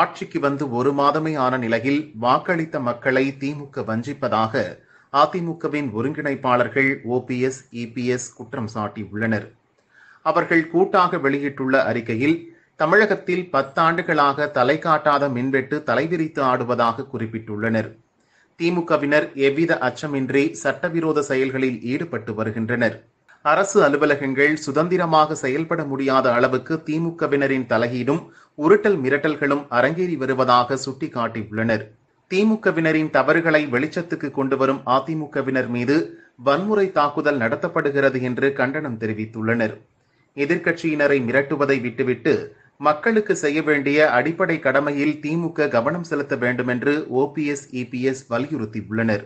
ஆட்சிக்கு வந்து ஒரு மாதமே ஆன நிலையில் வாக்களித்த மக்களை திமுக வஞ்சிப்பதாக அதிமுகவின் ஒருங்கிணைப்பாளர்கள் ஓபிஎஸ் இபிஎஸ் குற்றம் சாட்டியுள்ளனர் அவர்கள் கூட்டாக வெளியிட்டுள்ள அறிக்கையில் தமிழகத்தில் பத்தாண்டுகளாக தலை காட்டாத மின்வெட்டு தலைவிரித்து ஆடுவதாக குறிப்பிட்டுள்ளனர் திமுகவினர் எவ்வித அச்சமின்றி சட்டவிரோத செயல்களில் ஈடுபட்டு வருகின்றனர் அரசு அலுவலகங்கள் சுதந்திரமாக செயல்பட முடியாத அளவுக்கு திமுகவினரின் தலையீடும் உருட்டல் மிரட்டல்களும் அரங்கேறி வருவதாக சுட்டிக்காட்டியுள்ளனர் திமுகவினரின் தவறுகளை வெளிச்சத்துக்கு கொண்டு வரும் அதிமுகவினர் மீது வன்முறை தாக்குதல் நடத்தப்படுகிறது என்று கண்டனம் தெரிவித்துள்ளனர் எதிர்க்கட்சியினரை மிரட்டுவதை விட்டுவிட்டு மக்களுக்கு செய்ய வேண்டிய அடிப்படை கடமையில் திமுக கவனம் செலுத்த வேண்டும் என்று ஓபிஎஸ் இபிஎஸ் வலியுறுத்தியுள்ளனா்